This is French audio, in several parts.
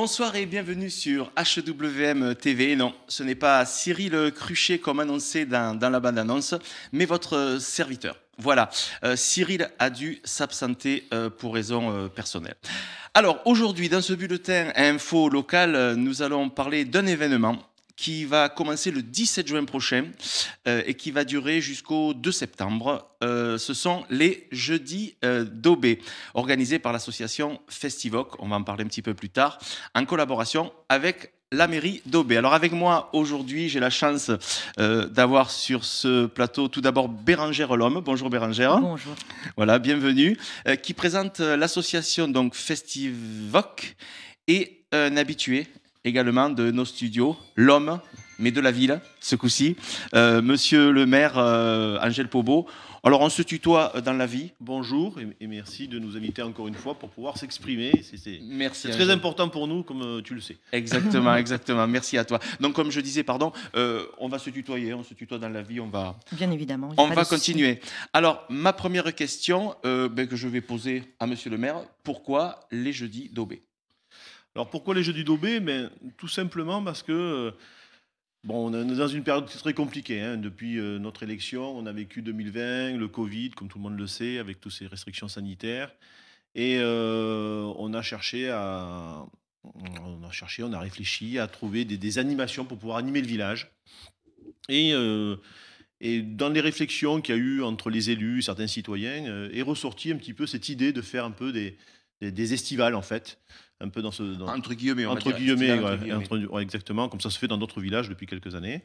Bonsoir et bienvenue sur HWM TV. Non, ce n'est pas Cyril Cruchet comme annoncé dans, la bande-annonce, mais votre euh, serviteur. Voilà, euh, Cyril a dû s'absenter euh, pour raison personnelles. personnelle. Alors aujourd'hui, dans ce bulletin info local, nous allons parler d'un événement qui va commencer le 17 juin prochain euh, et qui va durer jusqu'au 2 septembre. Euh, ce sont les jeudis euh, d'Aubé, organisés par l'association Festivoc, on va en parler un petit peu plus tard, en collaboration avec la mairie d'Aubé. Alors avec moi aujourd'hui, j'ai la chance d'avoir sur ce plateau tout d'abord Bérangère Lhomme. Bonjour Bérangère. Bonjour. Voilà, bienvenue. qui présente l'association donc Festivoc et un habitué, également de nos studios, l'homme, mais de la ville, ce coup-ci, euh, monsieur le maire euh, Angèle Pobo. Alors, on se tutoie euh, dans la vie. Bonjour et, merci de nous inviter encore une fois pour pouvoir s'exprimer. C'est très important pour nous, comme tu le sais. Exactement, exactement. Merci à toi. Donc, comme je disais, pardon, on va se tutoyer, on se tutoie dans la vie, on va. Bien évidemment. On va continuer. Alors, ma première question ben, que je vais poser à Monsieur le maire pourquoi les jeudis d'Aubé alors pourquoi les jeux du Daubé ben, Tout simplement parce que euh, bon, on est dans une période très compliquée. Hein. Depuis euh, notre élection, on a vécu 2020, le Covid, comme tout le monde le sait, avec toutes ces restrictions sanitaires. Et euh, on a cherché à... On a cherché, on a réfléchi à trouver des, animations pour pouvoir animer le village. Et, dans les réflexions qu'il y a eu entre les élus, certains citoyens, est ressortie un petit peu cette idée de faire un peu des, des, estivales en fait, un peu dans ce entre guillemets, entre, guillemets, exactement, comme ça se fait dans d'autres villages depuis quelques années.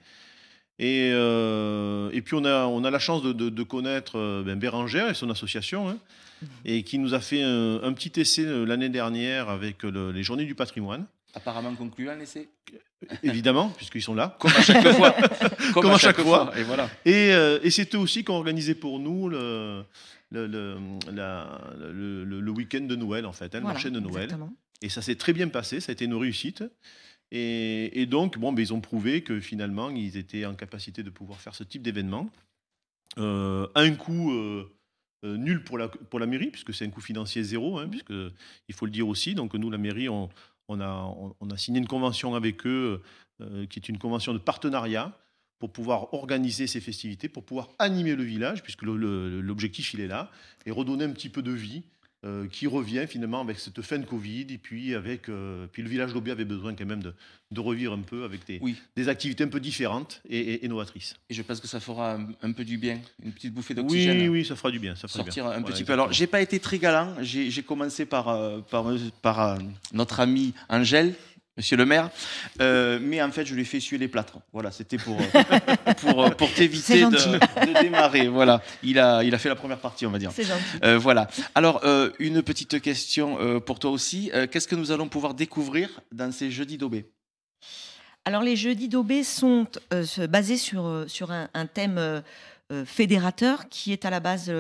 Et, euh, et puis on a, on a la chance de, connaître euh, ben, Bérangère et son association, hein, mhm. et qui nous a fait un, petit essai euh, l'année dernière avec les Journées du patrimoine. Apparemment concluant l'essai Évidemment, puisqu'ils sont là. Comme à chaque fois. Comme, à chaque, fois. Et, voilà. et, c'est euh, eux aussi qui ont organisé pour nous le, le, le, week-end de Noël, en fait, hein, le marché de Noël. Exactement. Et ça s'est très bien passé, ça a été une réussite. Et, et donc, bon, ben, ils ont prouvé que finalement, ils étaient en capacité de pouvoir faire ce type d'événement. Euh, un coût euh, nul pour la, pour la mairie, puisque c'est un coût financier zéro, hein, mmh. puisque il faut le dire aussi. Donc nous, la mairie, on, on a, signé une convention avec eux, euh, qui est une convention de partenariat, pour pouvoir organiser ces festivités, pour pouvoir animer le village, puisque l'objectif, il est là, et redonner un petit peu de vie euh, qui revient finalement avec cette fin de Covid et puis avec euh, puis le village lobby avait besoin quand même de, de revivre un peu avec des, activités un peu différentes et, et, novatrices. Et je pense que ça fera un, peu du bien, une petite bouffée d'oxygène. Oui, oui, ça fera du bien. Ça fera sortir un petit peu. Alors, j'ai pas été très galant. J'ai commencé par, euh, par, par notre amie Angèle Monsieur le maire, euh, mais en fait, je lui ai fait essuyer les plâtres. Voilà, c'était pour, euh, pour, euh, pour t'éviter de, démarrer. Voilà, il a, il a fait la première partie, on va dire. C'est voilà. Alors, une petite question pour toi aussi. Qu'est-ce que nous allons pouvoir découvrir dans ces jeudis d'Aubé Alors, les jeudis d'Aubé sont basés sur, sur un, thème fédérateur qui est à la base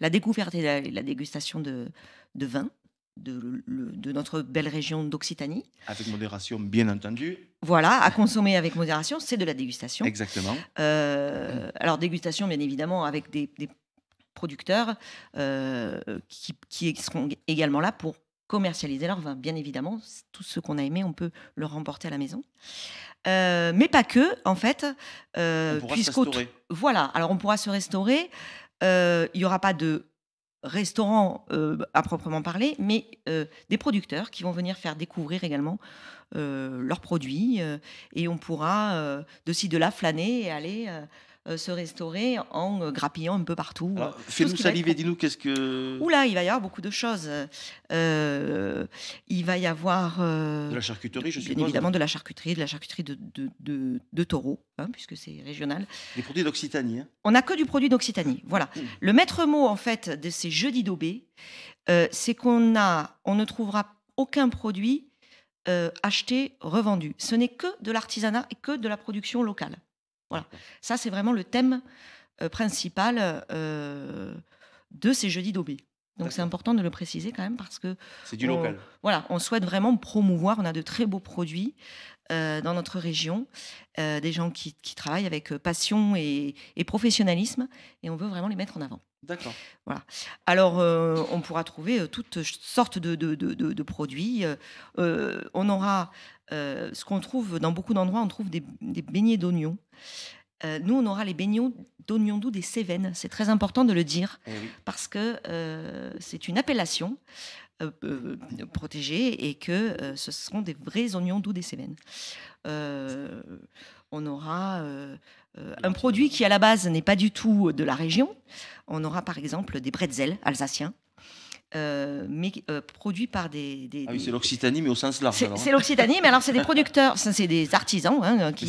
la découverte et la, dégustation de, de vin de, de, notre belle région d'Occitanie. Avec modération, bien entendu. Voilà, à consommer avec modération, c'est de la dégustation. Exactement. Euh, alors, dégustation, bien évidemment, avec des, producteurs euh, qui, qui, seront également là pour commercialiser leur vin. Bien évidemment, tout ce qu'on a aimé, on peut le remporter à la maison. Euh, mais pas que, en fait. on pourra se restaurer. Voilà, alors on pourra se restaurer. Il n'y aura pas de restaurants euh, à proprement parler, mais euh, des producteurs qui vont venir faire découvrir également euh, leurs produits et on pourra de ci de là flâner et aller euh, se restaurer en euh, grappillant un peu partout. Euh, fais-nous saliver, dis-nous qu'est-ce que. Oula, il va y avoir beaucoup de choses. il va y avoir. de la charcuterie, je suppose. Bien évidemment, de la charcuterie, de la charcuterie de, de, de, taureau, hein, puisque c'est régional. Des produits d'Occitanie. Hein. On n'a que du produit d'Occitanie, voilà. Le maître mot, en fait, de ces jeudis d'aubé, c'est qu'on a, on ne trouvera aucun produit acheté, revendu. Ce n'est que de l'artisanat et que de la production locale. Voilà. Ça, c'est vraiment le thème euh, principal euh, de ces jeudis d'Aubé. Donc c'est important de le préciser quand même parce que c'est du local. Voilà, on souhaite vraiment promouvoir. On a de très beaux produits euh, dans notre région, des gens qui, travaillent avec passion et, professionnalisme, et on veut vraiment les mettre en avant. D'accord. Voilà. Alors, on pourra trouver toutes sortes de, produits. on aura euh, ce qu'on trouve dans beaucoup d'endroits, on trouve des, beignets d'oignons. Euh, nous, on aura les beignets d'oignons doux des Cévennes. C'est très important de le dire eh parce que euh, c'est une appellation protégée et que ce seront des vrais oignons doux des Cévennes. on aura un produit qui, à la base, n'est pas du tout de la région. On aura, par exemple, des bretzels alsaciens euh, mais produit euh, produits par des. Ah oui, c'est l'Occitanie, mais au sens large. C'est hein. l'Occitanie, mais alors c'est des producteurs, c'est des artisans hein, euh, qui,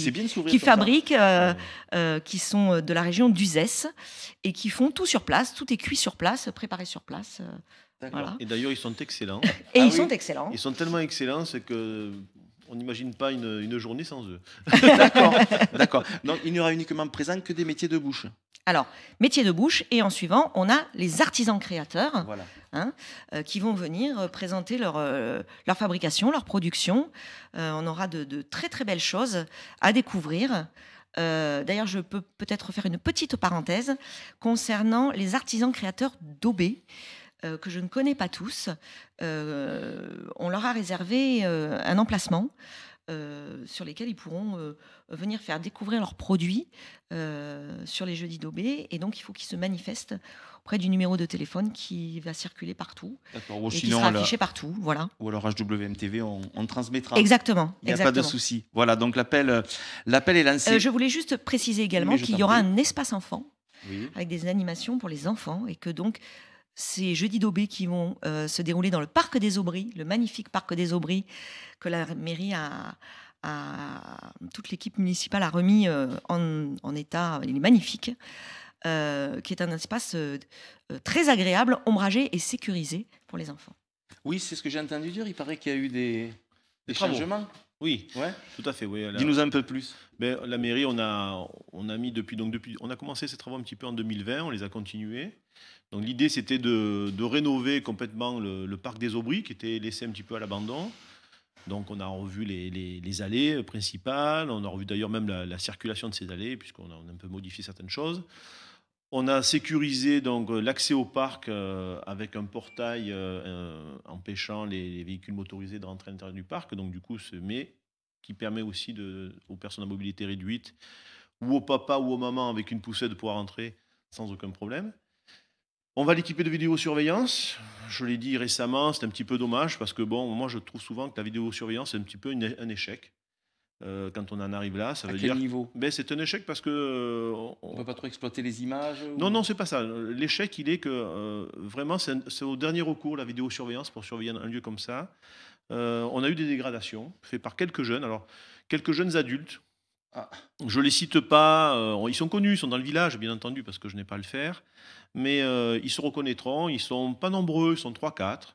fabriquent, ah qui sont de la région d'Uzès et qui font tout sur place, tout est cuit sur place, préparé sur place. Voilà. Et d'ailleurs, ils sont excellents. et ah ils sont excellents. Ils sont tellement excellents, c'est que on n'imagine pas une, journée sans eux. d'accord. Donc il n'y aura uniquement présent que des métiers de bouche. Alors, métier de bouche, et en suivant, on a les artisans créateurs hein, euh, qui vont venir euh, présenter euh, leur, fabrication, leur production. on aura de, de, très très belles choses à découvrir. D'ailleurs, je peux peut-être faire une petite parenthèse concernant les artisans créateurs d'Aubé que je ne connais pas tous. on leur a réservé un emplacement euh, sur lesquels ils pourront euh, venir faire découvrir leurs produits euh, sur les jeudis d'Aubé. Et donc, il faut qu'ils se manifestent auprès du numéro de téléphone qui va circuler partout et qui sera affiché partout. Voilà. Ou alors HWMTV, on, on transmettra. Exactement. Il n'y a pas de souci. Voilà, donc l'appel est lancé. je voulais juste préciser également qu'il y aura un espace enfant avec des animations pour les enfants et que donc ces jeudis d'aubé qui vont euh, se dérouler dans le parc des Aubry, le magnifique parc des Aubry que la mairie a, toute l'équipe municipale a remis euh, en, état. Il est magnifique, euh, qui est un espace très agréable, ombragé et sécurisé pour les enfants. Oui, c'est ce que j'ai entendu dire. Il paraît qu'il y a eu des changements. Oui, tout à fait. Oui, Dis-nous un peu plus. Ben, la mairie, on a, on a mis depuis, donc depuis, on a commencé ces travaux un petit peu en 2020, on les a continués. Donc l'idée, c'était de, rénover complètement le, parc des Aubry, qui était laissé un petit peu à l'abandon. Donc on a revu les, allées principales, on a revu d'ailleurs même la, circulation de ces allées, puisqu'on a un peu modifié certaines choses. On a sécurisé donc euh, l'accès au parc euh, avec un portail euh, empêchant les, véhicules motorisés de rentrer à l'intérieur du parc. Donc du coup, ce mais qui permet aussi aux personnes à mobilité réduite ou au papa ou aux mamans avec une poussette de pouvoir entrer sans aucun problème. On va l'équiper de vidéosurveillance. Je l'ai dit récemment, c'est un petit peu dommage parce que bon, moi je trouve souvent que la vidéosurveillance est un petit peu un échec. Euh, quand on en arrive là, ça veut dire. niveau ben, C'est un échec parce que. Euh, on ne peut pas trop exploiter les images Non, Non, non, c'est pas ça. L'échec, il est que euh, vraiment, c'est au dernier recours, la vidéosurveillance, pour surveiller un lieu comme ça. on a eu des dégradations faites par quelques jeunes, alors quelques jeunes adultes. je ah. Je les cite pas, ils sont connus, ils sont dans le village, bien entendu, parce que je n'ai pas à le faire. Mais ils se reconnaîtront, ils sont pas nombreux, ils sont 3-4.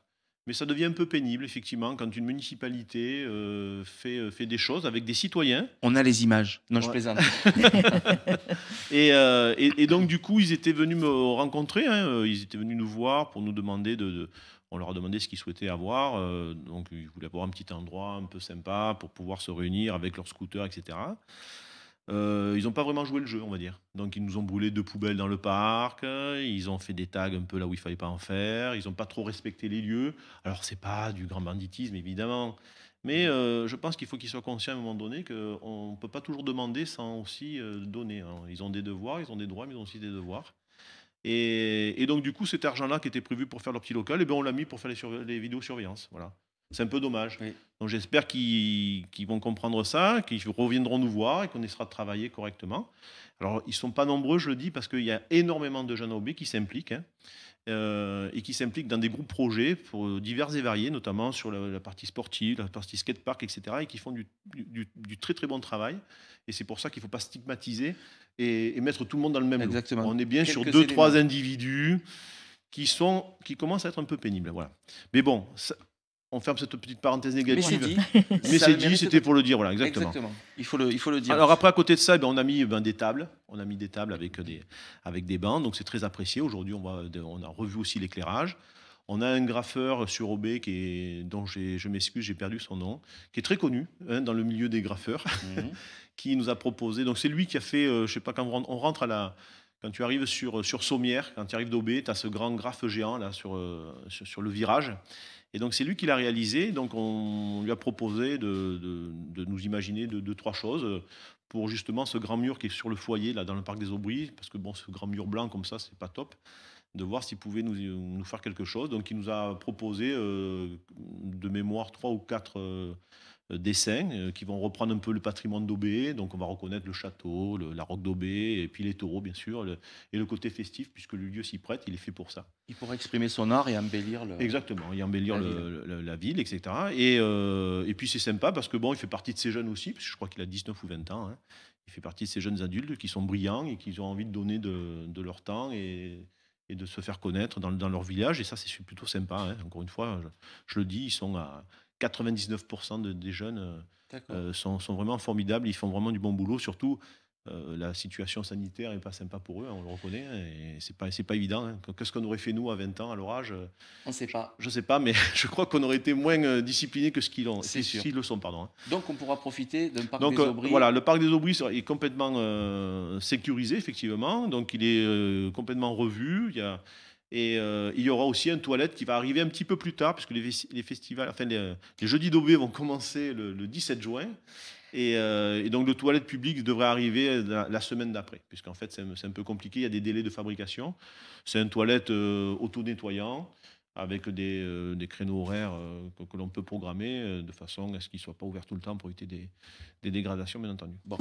Mais ça devient un peu pénible, effectivement, quand une municipalité euh, fait, euh, fait des choses avec des citoyens. On a les images. Non, je plaisante. Euh, et, donc, du coup, ils étaient venus me rencontrer. Hein. ils étaient venus nous voir pour nous demander de, on leur a demandé ce qu'ils souhaitaient avoir. donc, ils voulaient avoir un petit endroit un peu sympa pour pouvoir se réunir avec leur scooter, etc. Euh, ils n'ont pas vraiment joué le jeu, on va dire. Donc ils nous ont brûlé deux poubelles dans le parc, ils ont fait des tags un peu là où il fallait pas en faire, ils n'ont pas trop respecté les lieux. Alors c'est pas du grand banditisme évidemment, mais euh, je pense qu'il faut qu'ils soient conscients à un moment donné qu'on ne peut pas toujours demander sans aussi euh, donner. Hein. Ils ont des devoirs, ils ont des droits, mais ils ont aussi des devoirs. Et, donc du coup cet argent-là qui était prévu pour faire leur petit local, et eh ben, on l'a mis pour faire les, les surveillance voilà. C'est un peu dommage. Donc j'espère qu'ils vont comprendre ça, qu'ils reviendront nous voir et qu'on essaiera de travailler correctement. Alors ils ne sont pas nombreux, je le dis, parce qu'il y a énormément de jeunes B qui s'impliquent hein. euh, et qui s'impliquent dans des groupes projets pour euh, divers et variés, notamment sur la, partie sportive, la partie skatepark, etc. et qui font du, très très bon travail. Et c'est pour ça qu'il ne faut pas stigmatiser et, mettre tout le monde dans le même Exactement. Lot. On est bien sur deux, trois individus qui, sont, qui commencent à être un peu pénibles. Voilà. Mais bon, on ferme cette petite parenthèse négative. Mais c'est dit, c'était pour le dire, voilà, exactement. Il, faut le, il faut le dire. Alors après, à côté de ça, eh ben, on a mis ben, des tables, on a mis des tables avec des, avec des bancs, donc c'est très apprécié. Aujourd'hui, on, on a revu aussi l'éclairage. On a un graffeur sur OB qui est, dont je m'excuse, j'ai perdu son nom, qui est très connu hein, dans le milieu des graffeurs, mhm. qui nous a proposé. Donc c'est lui qui a fait, euh, je sais pas, quand on rentre à la, quand tu arrives sur, sur Sommière, quand tu arrives d'Aubé, tu as ce grand graphe géant là sur, euh, sur le virage. Et donc c'est lui qui l'a réalisé. Donc on lui a proposé de, nous imaginer deux, trois choses pour justement ce grand mur qui est sur le foyer là dans le parc des Aubry, parce que bon ce grand mur blanc comme ça c'est pas top. De voir s'il pouvait nous, nous, faire quelque chose. Donc il nous a proposé euh, de mémoire trois ou quatre. Euh, euh, dessins euh, qui vont reprendre un peu le patrimoine d'Aubé. Donc on va reconnaître le château, la roque d'Aubé, et puis les taureaux, bien sûr, et le côté festif, puisque le lieu s'y prête, il est fait pour ça. Il pourra exprimer son art et embellir le... Exactement, et embellir la, ville. etc. Et, euh, et puis c'est sympa parce que bon, il fait partie de ces jeunes aussi, parce que je crois qu'il a 19 ou 20 ans. Hein. Il fait partie de ces jeunes adultes qui sont brillants et qui ont envie de donner de, leur temps et, de se faire connaître dans, leur village. Et ça, c'est plutôt sympa. Hein. Encore une fois, je le dis, ils sont à 99% des jeunes euh, euh, sont, vraiment formidables, ils font vraiment du bon boulot, surtout euh, la situation sanitaire n'est pas sympa pour eux, hein, on le reconnaît, hein, et c'est pas, pas évident. Hein. Qu'est-ce qu'on aurait fait nous à 20 ans à l'orage On ne sait pas. Je ne sais pas, mais je crois qu'on aurait été moins disciplinés que ce qu'ils le sont. Pardon, Donc on pourra profiter d'un parc Donc, des Aubry. Voilà, le parc des Aubry est complètement sécurisé, effectivement. Donc il est complètement revu. Il y a et euh, il y aura aussi un toilette qui va arriver un petit peu plus tard, puisque les, festivals, enfin les, jeudis d'aubé vont commencer le, 17 juin. Euh, et, donc le toilette public devrait arriver euh, la, semaine d'après, puisqu'en fait c'est un, peu compliqué, il y a des délais de fabrication. C'est un toilette auto-nettoyant avec des, créneaux horaires que, l'on peut programmer de façon à ce qu'il ne soit pas ouvert tout le temps pour éviter des, des dégradations, bien entendu. Bon.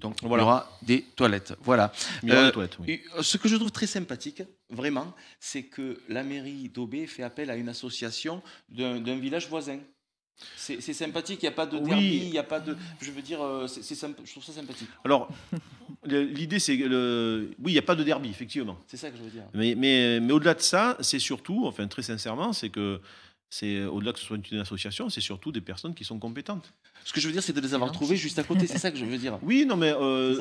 Donc il y aura des toilettes. Voilà. Euh, toilettes, euh, Ce que je trouve très sympathique, vraiment, c'est que la mairie d'Aubé fait appel à une association d'un village voisin. C'est sympathique, il n'y a pas de derby, il a pas de. Je veux dire, euh, je trouve ça sympathique. Alors, l'idée, c'est que. oui, il n'y a pas de derby, effectivement. C'est ça que je veux dire. Mais, mais, mais au-delà de ça, c'est surtout, enfin, très sincèrement, c'est que. Au-delà que ce soit une association, c'est surtout des personnes qui sont compétentes. Ce que je veux dire, c'est de les avoir trouvés juste à côté. C'est ça que je veux dire. Oui, non, mais euh,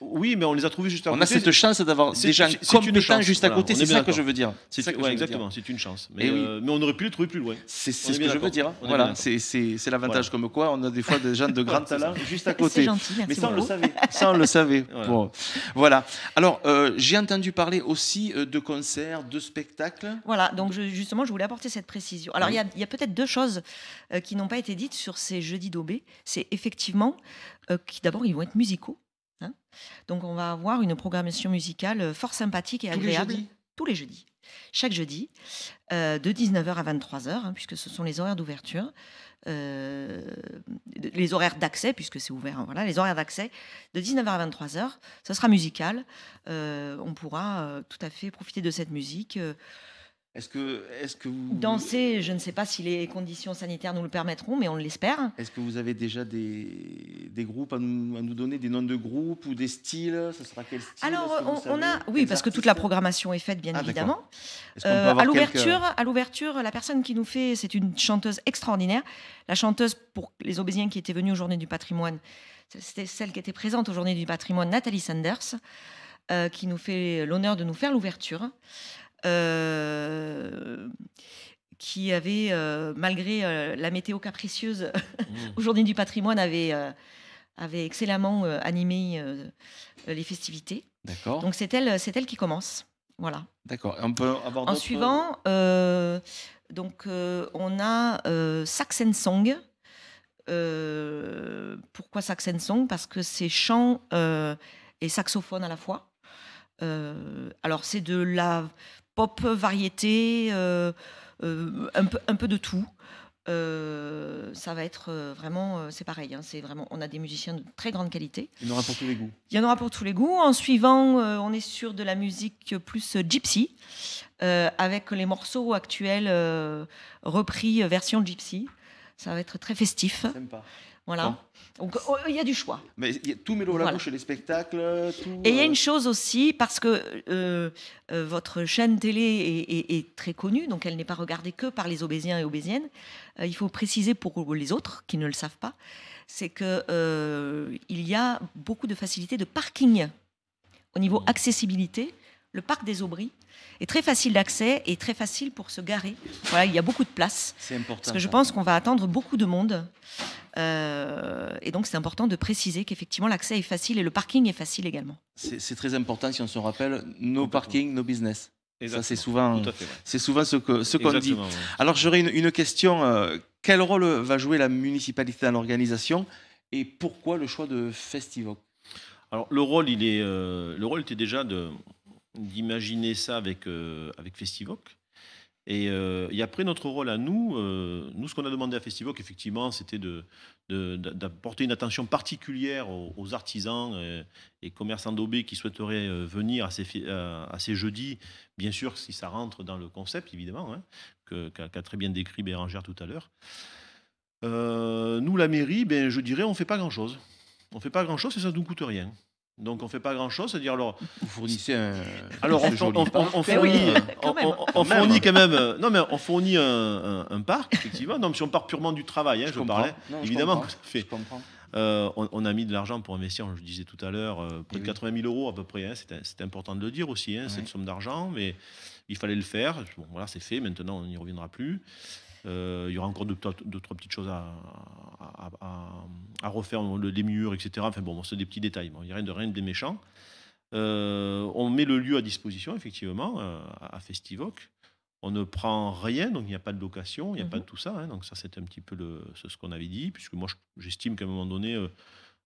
oui, mais on les a trouvés juste à côté. On a cette chance d'avoir déjà chance. juste à côté. c'est ça que je veux dire. C'est exactement. C'est une chance. Mais, eh euh, mais, on aurait pu les trouver plus loin. C'est ce que je veux dire. voilà, c'est l'avantage comme quoi on a des fois des gens de grand talent juste à côté. Gentil, mais ça le savait. Ça on le savait. Voilà. Alors euh, j'ai entendu parler aussi de concerts, de spectacles. Voilà. Donc justement, je voulais apporter cette précision. Alors il y a peut-être deux choses qui n'ont pas été dites sur ces jeudis c'est effectivement euh, qui d'abord ils vont être musicaux. Hein. Donc on va avoir une programmation musicale euh, fort sympathique et agréable tous les jeudis. Chaque jeudi, euh, de 19h à 23h, hein, puisque ce sont les horaires d'ouverture, les horaires d'accès, puisque c'est ouvert, hein, voilà, les horaires d'accès, de 19h à 23h, ça sera musical. on pourra tout à fait profiter de cette musique. Est-ce que, est que vous... Danser, je ne sais pas si les conditions sanitaires nous le permettront, mais on l'espère. Est-ce que vous avez déjà des, groupes à nous, donner, des noms de groupes ou des styles Ce sera quel style Alors, on, a, oui, parce que toute la programmation est faite, bien ah, évidemment. Euh, à l'ouverture, à l'ouverture, la personne qui nous fait, c'est une chanteuse extraordinaire. La chanteuse pour les obésiens qui était venue aux Journées du Patrimoine, c'était celle qui était présente aux Journées du Patrimoine, Nathalie Sanders, euh, qui nous fait l'honneur de nous faire l'ouverture. Euh, qui avait, euh, malgré euh, la météo capricieuse, mmh. aujourd'hui du patrimoine, avait, avait excellemment animé les festivités. D'accord. Donc c'est elle, c'est elle qui commence. Voilà. D'accord. On peut avoir En suivant, donc, on a euh, Song. pourquoi Saxon Song Parce que c'est chant et saxophone à la fois. alors, c'est de la pop, variété, euh, euh, un, peu, un peu de tout. Euh, ça va être vraiment, c'est pareil, hein, c'est vraiment, on a des musiciens de très grande qualité. Il y en aura pour tous les goûts. Il y en aura pour tous les goûts. En suivant, on est sur de la musique plus gypsy, avec les morceaux actuels repris version gypsy. Ça va être très festif. Sympa. Voilà. Donc oh, il y a du choix. Mais y a tout met à les spectacles. et il y a une euh, chose aussi, parce que euh, euh, votre chaîne télé est, très connue, donc elle n'est pas regardée que par les obésiens et obésiennes. il faut préciser pour les autres qui ne le savent pas, c'est qu'il il y a beaucoup de facilités de parking au niveau mmh. accessibilité. Le parc des Aubry est très facile d'accès et très facile pour se garer. Voilà, il y a beaucoup de place. C'est important. Parce que je pense qu'on va attendre beaucoup de monde. Euh, et donc, c'est important de préciser qu'effectivement, l'accès est facile et le parking est facile également. C'est très important, si on se rappelle, nos parkings, nos business. Ça, c'est souvent, c'est souvent ce qu'on ce dit. Alors, j'aurais une, question. Euh, quel rôle va jouer la municipalité dans l'organisation et pourquoi le choix de Festivoc Alors, le rôle, il est, euh, le rôle était déjà d'imaginer ça avec, avec Festivoc. Euh, et, après, notre rôle à nous, euh, nous, ce qu'on a demandé à Festivoc, effectivement, c'était d'apporter de, d'apporter une attention particulière aux, artisans euh, et, commerçants d'Aubé qui souhaiteraient venir à ces, à, jeudis, bien sûr, si ça rentre dans le concept, évidemment, hein, qu'a très bien décrit Bérangère tout à l'heure. nous, la mairie, ben, je dirais, on ne fait pas grand-chose. On ne fait pas grand-chose et ça ne nous coûte rien. Donc on ne fait pas grand-chose, c'est-à-dire alors... Vous fournissez un... Alors on, fournit, quand même. Non mais on fournit un, parc, effectivement. Non mais si on part purement du travail, hein, je, vous parlais, évidemment euh, on, a mis de l'argent pour investir, je disais tout à l'heure, euh, eh près de 80 000 euros à peu près. Hein. c'est important de le dire aussi, hein, cette somme d'argent. Mais il fallait le faire. Bon, voilà, c'est fait. Maintenant, on n'y reviendra plus. Euh, il y aura encore deux, trois petites choses à, à, refaire, le, les murs, etc. Enfin bon, c'est des petits détails. Bon, il n'y a rien de, rien de méchant. Euh, on met le lieu à disposition, effectivement, euh, à Festivoc. On ne prend rien, donc il n'y a pas de location, il n'y a pas mhm. de tout ça. Hein. donc ça, c'est un petit peu le, ce qu'on avait dit, puisque moi, j'estime qu'à un moment donné,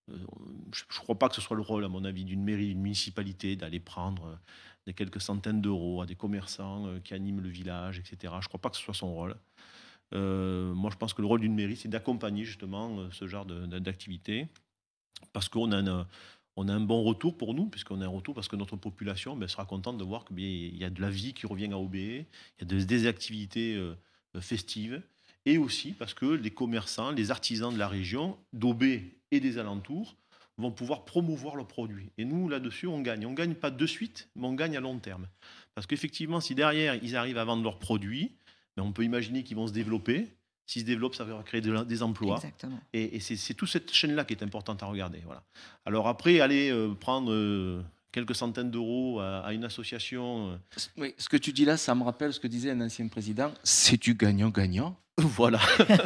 je ne crois pas que ce soit le rôle, à mon avis, d'une mairie, d'une municipalité, d'aller prendre des quelques centaines d'euros à des commerçants euh, qui animent le village, etc. Je ne crois pas que ce soit son rôle. Euh, moi, je pense que le rôle d'une mairie, c'est d'accompagner justement euh, ce genre d'activité, parce qu'on a, on a un bon retour pour nous, puisqu'on a un retour parce que notre population ben, sera contente de voir qu'il y a de la vie qui revient à Aubé, e, il y a des activités festives, et aussi parce que les commerçants, les artisans de la région, d'Aubé e et des alentours, vont pouvoir promouvoir leurs produits. Et nous, là-dessus, on gagne. On ne gagne pas de suite, mais on gagne à long terme. Parce qu'effectivement, si derrière, ils arrivent à vendre leurs produits, ben, on peut imaginer qu'ils vont se développer. S'ils se développent, ça va créer des emplois. Et, c'est toute cette chaîne-là qui est importante à regarder. Voilà. Alors après, aller euh, prendre... Euh, quelques centaines d'euros à, une association. Euh. Oui, ce que tu dis là, ça me rappelle ce que disait un ancien président, c'est du gagnant-gagnant. Voilà.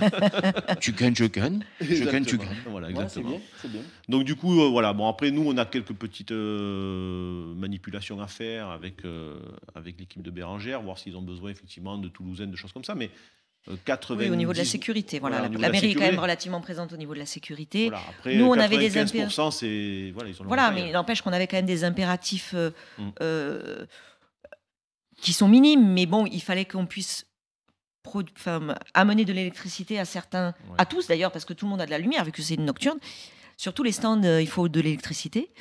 tu gagnes, je gagne. Je gagne, tu gagnes. Voilà, exactement. bien, Donc du coup, euh, voilà. Bon, après nous, on a quelques petites euh, manipulations à faire avec avec l'équipe de Bérangère, voir s'ils ont besoin effectivement de Toulousaine, de choses comme ça. Mais 80... Euh, oui, au niveau de la sécurité. Voilà, la, mairie est quand même relativement présente au niveau de la sécurité. Nous, on avait des impératifs. Voilà, mais il n'empêche qu'on avait quand même des impératifs euh, mm. euh, qui sont minimes. Mais bon, il fallait qu'on puisse amener de l'électricité à certains, à tous d'ailleurs, parce que tout le monde a de la lumière, vu que c'est une nocturne. Sur tous les stands, il faut de l'électricité.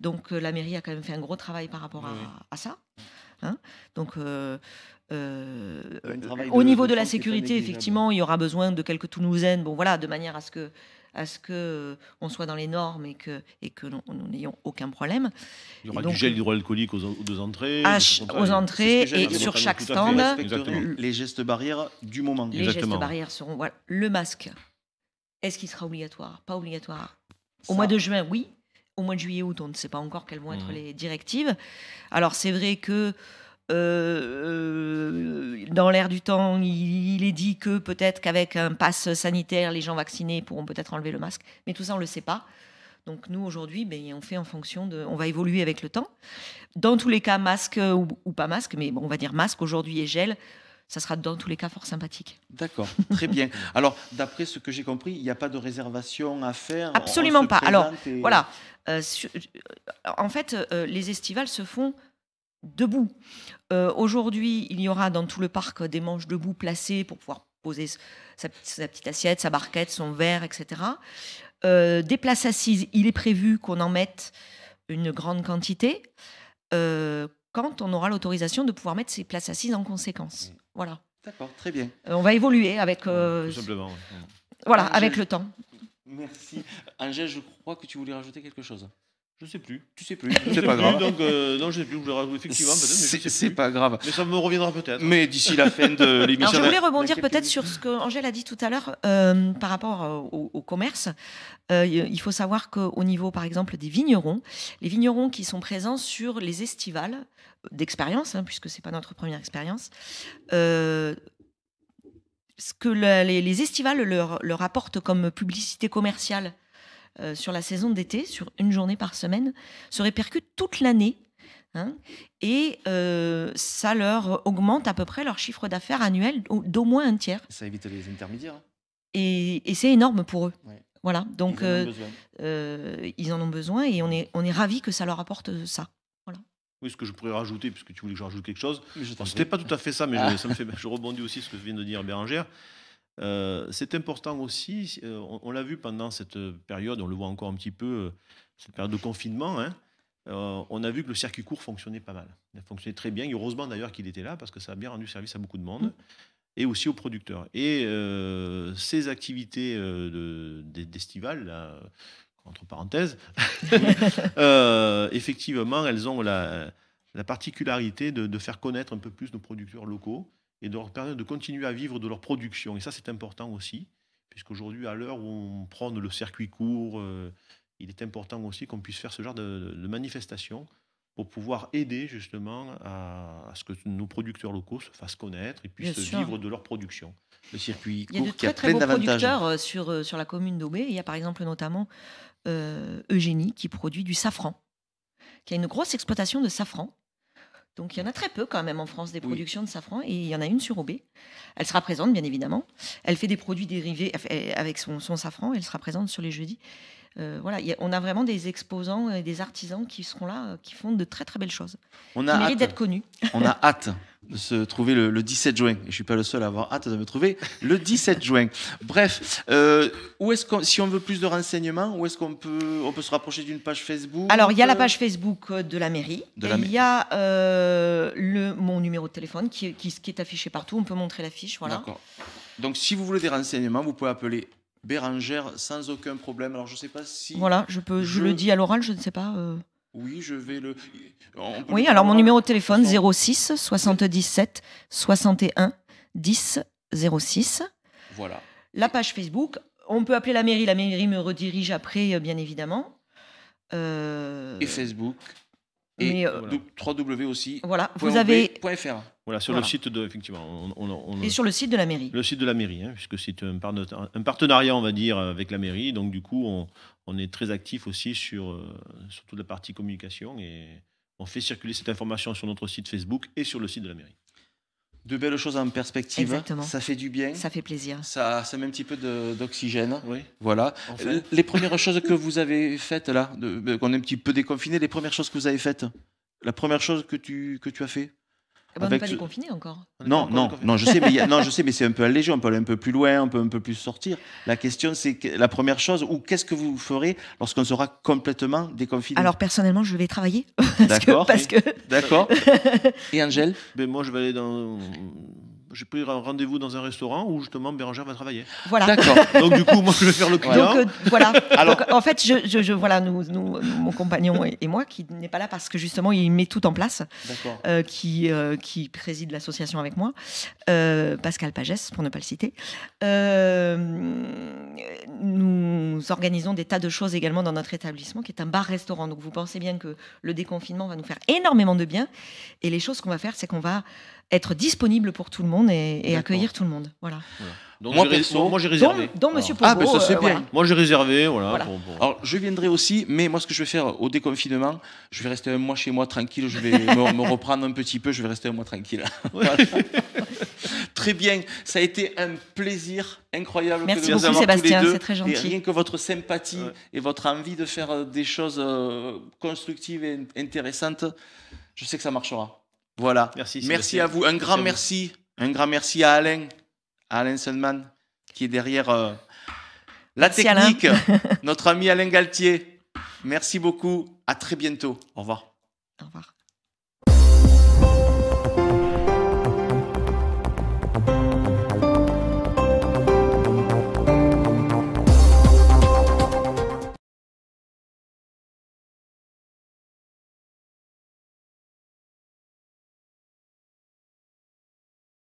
Donc la mairie a quand même fait un gros travail par rapport à, ça. Hein. Donc euh, au niveau de la sécurité, effectivement, il y aura besoin de quelques Toulousaines, bon voilà, de manière à ce que à ce que euh, on soit dans les normes et que et que nous n'ayons aucun problème. Il y aura du gel hydroalcoolique aux, entrées. Ah, aux entrées et, sur chaque stand. Les gestes barrières du moment. Les gestes barrières seront le masque. Est-ce qu'il sera obligatoire Pas obligatoire. Au mois de juin, oui. Au mois de juillet, août, on ne sait pas encore quelles vont mmh. être les directives. Alors c'est vrai que euh, euh, dans l'air du temps, il, est dit que peut-être qu'avec un pass sanitaire, les gens vaccinés pourront peut-être enlever le masque. Mais tout ça, on ne le sait pas. Donc nous, aujourd'hui, ben, on fait en fonction de... On va évoluer avec le temps. Dans tous les cas, masque ou, pas masque, mais bon, on va dire masque aujourd'hui et gel, ça sera dans tous les cas fort sympathique. D'accord, très bien. Alors, d'après ce que j'ai compris, il n'y a pas de réservation à faire Absolument pas. Alors, voilà. Euh, en fait, les estivales se font debout. Euh, aujourd'hui, il y aura dans tout le parc des manches debout placées pour pouvoir poser sa, petite assiette, sa barquette, son verre, etc. Euh, des places assises, il est prévu qu'on en mette une grande quantité euh, quand on aura l'autorisation de pouvoir mettre ces places assises en conséquence. Mmh. Voilà. D'accord, très bien. on va évoluer avec. Voilà, avec le temps. Merci. Angèle, je crois que tu voulais rajouter quelque chose. Je sais plus. Tu sais plus. C'est pas grave. Donc, euh, non, je sais plus. Je vais. effectivement, C'est pas grave. Mais ça me reviendra peut-être. Mais d'ici la fin de l'émission. Je voulais rebondir bah, peut-être sur ce que a dit tout à l'heure euh, par rapport euh, au, commerce. il faut savoir qu'au niveau, par exemple, des vignerons, les vignerons qui sont présents sur les estivales d'expérience, puisque hein, puisque c'est pas notre première expérience, ce que les, estivales leur, leur apportent comme publicité commerciale euh, sur la saison d'été, sur une journée par semaine, se répercute toute l'année. Hein, et euh, ça leur augmente à peu près leur chiffre d'affaires annuel d'au moins un tiers. Ça évite les intermédiaires. Hein. Et, c'est énorme pour eux. Voilà, donc ils en, euh, ils en ont besoin et on est, on est ravis que ça leur apporte ça. Voilà. Oui, ce que je pourrais rajouter, puisque tu voulais que je rajoute quelque chose, n'était pas tout à fait ça, mais ça me fait, je rebondis aussi sur ce que vient de dire Bérangère. Euh, c'est important aussi, euh, on, l'a vu pendant cette période, on le voit encore un petit peu, euh, cette période de confinement, hein, on a vu que le circuit court fonctionnait pas mal. Il fonctionnait très bien. heureusement d'ailleurs qu'il était là parce que ça a bien rendu service à beaucoup de monde mm. et aussi aux producteurs. Et ces activités euh, d'estival, entre parenthèses, effectivement, elles ont la, particularité de, de, faire connaître un peu plus nos producteurs locaux et de permettre de continuer à vivre de leur production. Et ça, c'est important aussi, puisqu'aujourd'hui, à l'heure où on prend le circuit court, euh, il est important aussi qu'on puisse faire ce genre de, manifestation pour pouvoir aider justement à, ce que nos producteurs locaux se fassent connaître et puissent vivre de leur production. Le circuit court il y a de très, très producteurs euh, sur, euh, sur la commune d'Aubé. Il y a par exemple notamment Eugénie qui produit du safran, qui a une grosse exploitation de safran donc il y en a très peu quand même en France des productions de safran et il y en a une sur Aubé. Elle sera présente bien évidemment. Elle fait des produits dérivés avec son, son safran. Elle sera présente sur les jeudis. Euh, voilà, on a vraiment des exposants et des artisans qui seront là, euh, qui font de très très belles choses. On a hâte d'être connus. On a hâte de se trouver le, 17 juin. je je suis pas le seul à avoir hâte de me trouver le 17 juin. Bref, euh, où est si on veut plus de renseignements, où est-ce qu'on peut, on peut se rapprocher d'une page Facebook Alors il y a la page Facebook de la mairie. il y a le, mon numéro de téléphone qui, est affiché partout. On peut montrer l'affiche, voilà. D'accord. Donc si vous voulez des renseignements, vous pouvez appeler Bérangère sans aucun problème. Alors je sais pas si. Voilà, je peux, je, le dis à l'oral, je ne sais pas. Euh. Oui, je vais le. Oui, alors mon numéro de téléphone 06 77 61 10 06. Voilà. La page Facebook. On peut appeler la mairie. La mairie me redirige après, euh, bien évidemment. Euh, et Facebook. Et euh, voilà. aussi. Voilà, vous avez. Voilà, sur le site de. Effectivement. On, et sur le site de la mairie. Le site de la mairie, hein, puisque c'est un, partenariat, on va dire, avec la mairie. Donc, du coup, on, est très actif aussi sur, euh, sur toute la partie communication et on fait circuler cette information sur notre site Facebook et sur le site de la mairie de belles choses en perspective. Exactement. Ça fait du bien. Ça fait plaisir. Ça, ça met un petit peu d'oxygène. Oui. Voilà. Euh, les premières choses que vous avez faites là, qu'on est un petit peu déconfiné, les premières choses que vous avez faites, la première chose que tu, que tu as fait ah bah, on n'est pas déconfiné encore. Non, non, non, je sais, mais non, je sais, mais c'est un peu allégé. On peut aller un peu plus loin, on peut un peu plus sortir. La question, c'est la première chose, ou qu'est-ce que vous ferez lorsqu'on sera complètement déconfiné Alors personnellement, je vais travailler. D'accord. Parce que. D'accord. Et Angèle moi, je vais aller dans j'ai pris un rendez-vous dans un restaurant où justement Bérangère va travailler. Voilà. D'accord. Donc du coup, moi je vais faire le client. Donc euh, voilà. Alors... en fait, je, voilà, nous, mon compagnon et, moi, qui n'est pas là parce que justement il met tout en place, euh, qui, euh, qui préside l'association avec moi, Pascal Pagès, pour ne pas le citer. nous organisons des tas de choses également dans notre établissement, qui est un bar-restaurant. Donc vous pensez bien que le déconfinement va nous faire énormément de bien. Et les choses qu'on va faire, c'est qu'on va être disponible pour tout le monde et, accueillir tout le monde. Voilà. Donc, moi, j'ai réservé. Donc Monsieur ah, ben, euh, Moi j'ai réservé, voilà. Alors je viendrai aussi, mais moi ce que je vais faire au déconfinement, je vais rester un mois chez moi tranquille, je vais me, reprendre un petit peu, je vais rester un mois tranquille. très bien, ça a été un plaisir incroyable. Merci beaucoup Sébastien, c'est très gentil. rien que votre sympathie et votre envie de faire euh, des choses euh, constructives et intéressantes, je sais que ça marchera. Voilà. Merci. à vous. Un grand merci. Un grand merci à Alain, Alain Sundman, qui est derrière euh, la technique. Notre ami Alain Galtier. Merci beaucoup. À très bientôt. Au revoir. Au revoir.